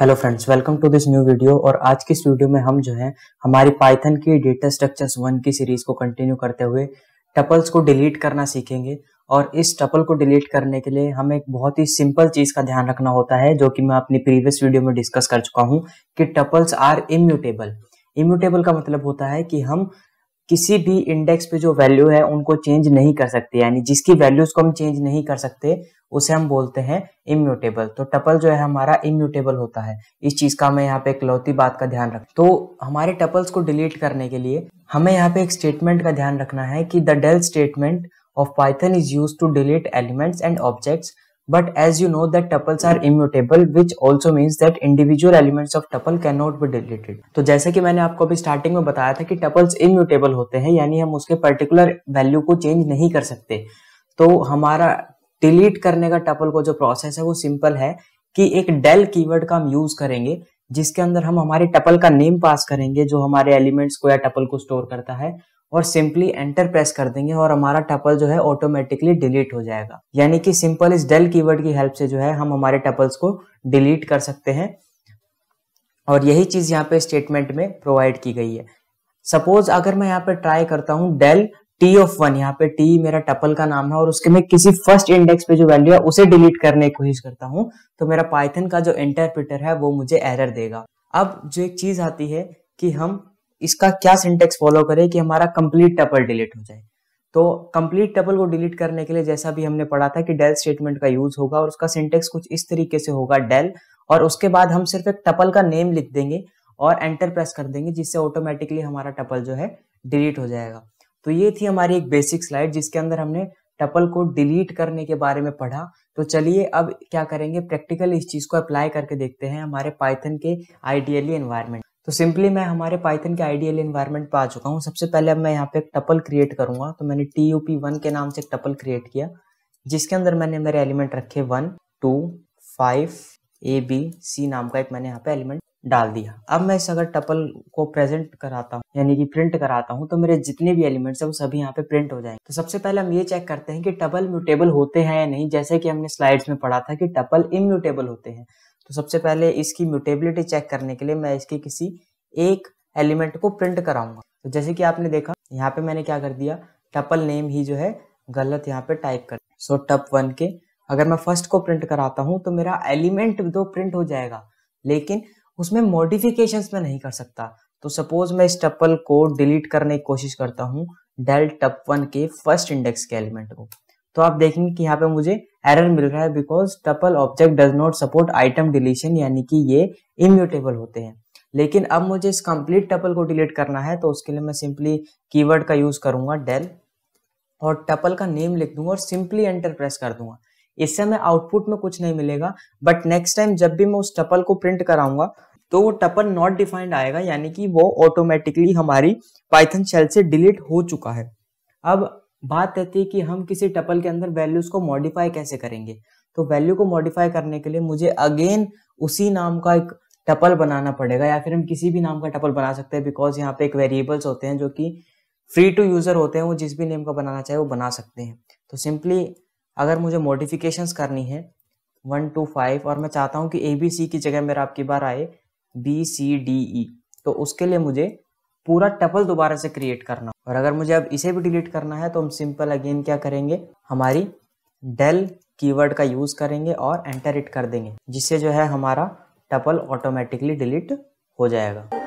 Hello friends welcome to this new video और आज की इस वीडियो में हम जो है हमारी पाइथन की डेटा स्ट्रक्चर्स वन की सीरीज को कंटिन्यू करते हुए टपल्स को डिलीट करना सीखेंगे और इस टपल को डिलीट करने के लिए हमें एक बहुत ही सिंपल चीज का ध्यान रखना होता है जो कि मैं अपनी प्रीवियस वीडियो में डिस्कस कर चुका हूँ कि टपल्स आर इम्यूटेबल इम्यूटेबल का मतलब होता है कि हम किसी भी इंडेक्स पे जो वैल्यू है उनको चेंज नहीं कर सकते यानी जिसकी वैल्यूज को हम चेंज नहीं कर सकते उसे हम बोलते हैं इम्यूटेबल तो टपल जो है हमारा इम्यूटेबल होता है इस चीज का हमें यहाँ पे इकलौती बात का ध्यान रख तो हमारे टपल्स को डिलीट करने के लिए हमें यहाँ पे एक स्टेटमेंट का ध्यान रखना है कि the del statement of Python is use to delete elements and objects But as you know that tuples are immutable which also means that individual elements of tuple cannot be deleted. तो जैसे कि मैंने आपको अभी starting में बताया था कि टपल्स इम्यूटेबल होते हैं यानी हम उसके पर्टिकुलर वैल्यू को चेंज नहीं कर सकते तो हमारा डिलीट करने का टपल को जो प्रोसेस है वो सिंपल है कि एक डेल कीवर्ड का हम यूज करेंगे जिसके अंदर हम हमारे टपल का नेम पास करेंगे जो हमारे एलिमेंट्स को या टपल को स्टोर करता है और सिंपली एंटर प्रेस कर देंगे और हमारा टपल जो है ऑटोमेटिकली डिलीट हो जाएगा यानी कि सिंपल इस डेल कीवर्ड की हेल्प से जो है हम हमारे टपल्स को डिलीट कर सकते हैं और यही चीज यहाँ पे स्टेटमेंट में प्रोवाइड की गई है सपोज अगर मैं यहाँ पे ट्राई करता हूँ डेल टी ऑफ वन यहाँ पे टी मेरा टपल का नाम है और उसके मैं किसी फर्स्ट इंडेक्स पे जो वैल्यू है उसे डिलीट करने की कोशिश करता हूँ तो मेरा पाइथन का जो इंटरप्रिटर है वो मुझे एरर देगा अब जो एक चीज आती है कि हम इसका क्या सिंटेक्स फॉलो करें कि हमारा कंप्लीट टपल डिलीट हो जाए तो कंप्लीट टपल को डिलीट करने के लिए जैसा भी हमने पढ़ा था कि डेल स्टेटमेंट का यूज होगा और उसका सिंटेक्स कुछ इस तरीके से होगा डेल और उसके बाद हम सिर्फ एक टपल का नेम लिख देंगे और एंटर प्रेस कर देंगे जिससे ऑटोमेटिकली हमारा टपल जो है डिलीट हो जाएगा तो ये थी हमारी एक बेसिक स्लाइड जिसके अंदर हमने टपल को डिलीट करने के बारे में पढ़ा तो चलिए अब क्या करेंगे प्रैक्टिकल इस चीज को अप्लाई करके देखते हैं हमारे पाइथन के आइडियली एनवायरमेंट तो सिंपली मैं हमारे पाइथन के आइडियल इन्वायरमेंट पर आ चुका हूँ सबसे पहले अब मैं यहाँ पे एक टपल क्रिएट करूंगा तो मैंने टी यू पी वन के नाम से एक टपल क्रिएट किया जिसके अंदर मैंने मेरे एलिमेंट रखे one two five A B C नाम का एक मैंने यहाँ पे एलिमेंट डाल दिया अब मैं इस अगर टपल को प्रेजेंट कराता हूँ यानी कि प्रिंट कराता हूँ तो मेरे जितने भी एलिमेंट्स हैं वो सभी यहाँ पे प्रिंट हो जाएंगे तो सबसे पहले हम ये चेक करते हैं कि टपल म्यूटेबल होते हैं या नहीं जैसे कि हमने स्लाइड्स में पढ़ा था कि टपल इम्यूटेबल होते हैं तो सबसे पहले इसकी म्यूटेबिलिटी चेक करने के लिए मैं इसके किसी एक एलिमेंट को प्रिंट कराऊंगा तो जैसे कि आपने देखा यहाँ पे मैंने क्या कर दिया टपल नेम ही जो है गलत यहाँ पे टाइप कर सो टप वन के अगर मैं फर्स्ट को प्रिंट कराता हूँ तो मेरा एलिमेंट दो प्रिंट हो जाएगा लेकिन उसमें मोडिफिकेशन में नहीं कर सकता तो सपोज मैं इस टपल को डिलीट करने की कोशिश करता हूँ डेल टप वन के फर्स्ट इंडेक्स के एलिमेंट को तो आप देखेंगे कि यहाँ पे मुझे एरर मिल रहा है because tuple object does not support item deletion यानी कि ये इम्यूटेबल होते हैं लेकिन अब मुझे इस कंप्लीट टपल को डिलीट करना है तो उसके लिए मैं सिंपली कीवर्ड का यूज करूंगा डेल और टपल का नेम लिख दूंगा और सिंपली एंटर प्रेस कर दूंगा इससे मैं आउटपुट में कुछ नहीं मिलेगा बट नेक्स्ट टाइम जब भी मैं उस टपल को प्रिंट कराऊंगा तो वो टपल नॉट डिफाइंड आएगा यानी कि वो ऑटोमेटिकली हमारी पाइथन शेल से डिलीट हो चुका है अब बात रहती है कि हम किसी टपल के अंदर वैल्यूज को मॉडिफाई कैसे करेंगे तो वैल्यू को मॉडिफाई करने के लिए मुझे अगेन उसी नाम का एक टपल बनाना पड़ेगा या फिर हम किसी भी नाम का टपल बना सकते हैं बिकॉज यहाँ पे एक वेरिएबल्स होते हैं जो कि फ्री टू यूजर होते हैं वो जिस भी नेम का बनाना चाहे वो बना सकते हैं तो सिंपली अगर मुझे मॉडिफिकेशंस करनी है वन टू फाइव और मैं चाहता हूँ कि ए बी सी की जगह मेरा आपकी बार आए बी सी डी ई तो उसके लिए मुझे पूरा टपल दोबारा से क्रिएट करना और अगर मुझे अब इसे भी डिलीट करना है तो हम सिंपल अगेन क्या करेंगे हमारी डेल कीवर्ड का यूज़ करेंगे और एंटर इट कर देंगे जिससे जो है हमारा टपल ऑटोमेटिकली डिलीट हो जाएगा